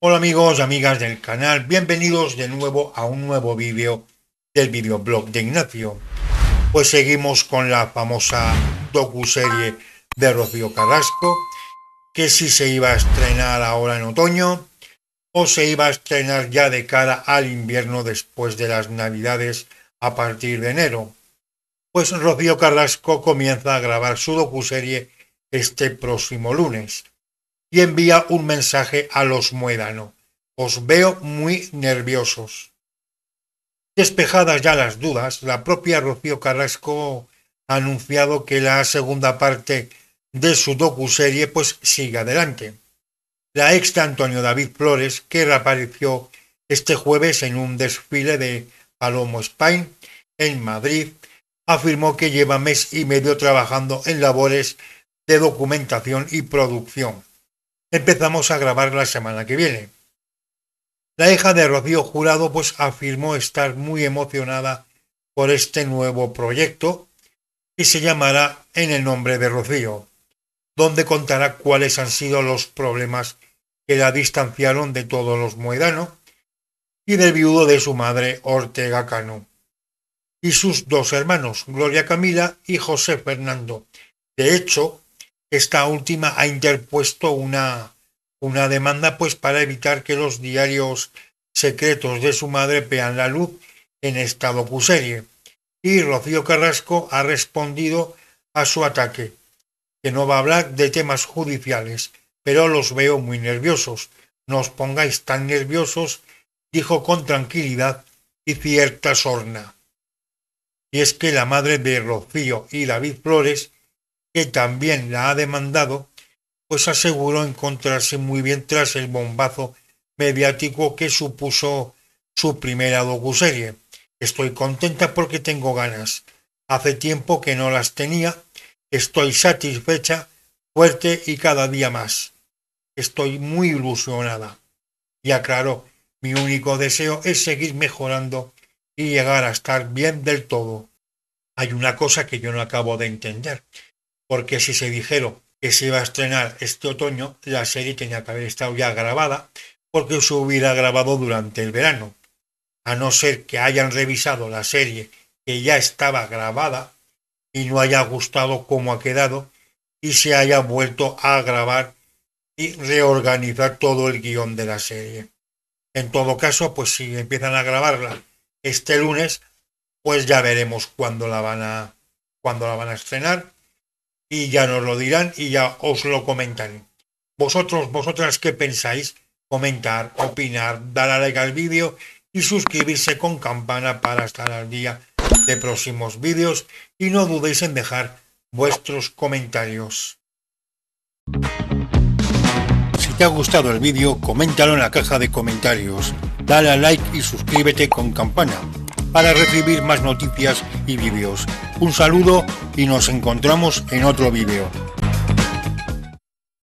Hola amigos, amigas del canal, bienvenidos de nuevo a un nuevo vídeo del videoblog de Ignacio. Pues seguimos con la famosa docuserie de Rocío Carrasco, que si se iba a estrenar ahora en otoño o se iba a estrenar ya de cara al invierno después de las navidades a partir de enero. Pues Rocío Carrasco comienza a grabar su docuserie este próximo lunes y envía un mensaje a los Muedano. Os veo muy nerviosos. Despejadas ya las dudas, la propia Rocío Carrasco ha anunciado que la segunda parte de su docuserie pues sigue adelante. La ex Antonio David Flores, que reapareció este jueves en un desfile de Palomo Spain en Madrid, afirmó que lleva mes y medio trabajando en labores de documentación y producción empezamos a grabar la semana que viene. La hija de Rocío Jurado pues afirmó estar muy emocionada por este nuevo proyecto y se llamará En el nombre de Rocío, donde contará cuáles han sido los problemas que la distanciaron de todos los Moedano y del viudo de su madre Ortega Cano y sus dos hermanos, Gloria Camila y José Fernando. De hecho, esta última ha interpuesto una, una demanda pues para evitar que los diarios secretos de su madre vean la luz en estado puserie, Y Rocío Carrasco ha respondido a su ataque, que no va a hablar de temas judiciales, pero los veo muy nerviosos. No os pongáis tan nerviosos, dijo con tranquilidad y cierta sorna. Y es que la madre de Rocío y David Flores que también la ha demandado, pues aseguró encontrarse muy bien tras el bombazo mediático que supuso su primera docuserie. Estoy contenta porque tengo ganas. Hace tiempo que no las tenía. Estoy satisfecha, fuerte y cada día más. Estoy muy ilusionada. Y aclaró, mi único deseo es seguir mejorando y llegar a estar bien del todo. Hay una cosa que yo no acabo de entender porque si se dijeron que se iba a estrenar este otoño, la serie tenía que haber estado ya grabada, porque se hubiera grabado durante el verano. A no ser que hayan revisado la serie que ya estaba grabada y no haya gustado cómo ha quedado y se haya vuelto a grabar y reorganizar todo el guión de la serie. En todo caso, pues si empiezan a grabarla este lunes, pues ya veremos cuándo la van a, cuándo la van a estrenar y ya nos lo dirán y ya os lo comentan. Vosotros, vosotras, ¿qué pensáis? Comentar, opinar, dar a like al vídeo y suscribirse con campana para estar al día de próximos vídeos y no dudéis en dejar vuestros comentarios. Si te ha gustado el vídeo, coméntalo en la caja de comentarios, dale a like y suscríbete con campana para recibir más noticias y vídeos. Un saludo y nos encontramos en otro vídeo.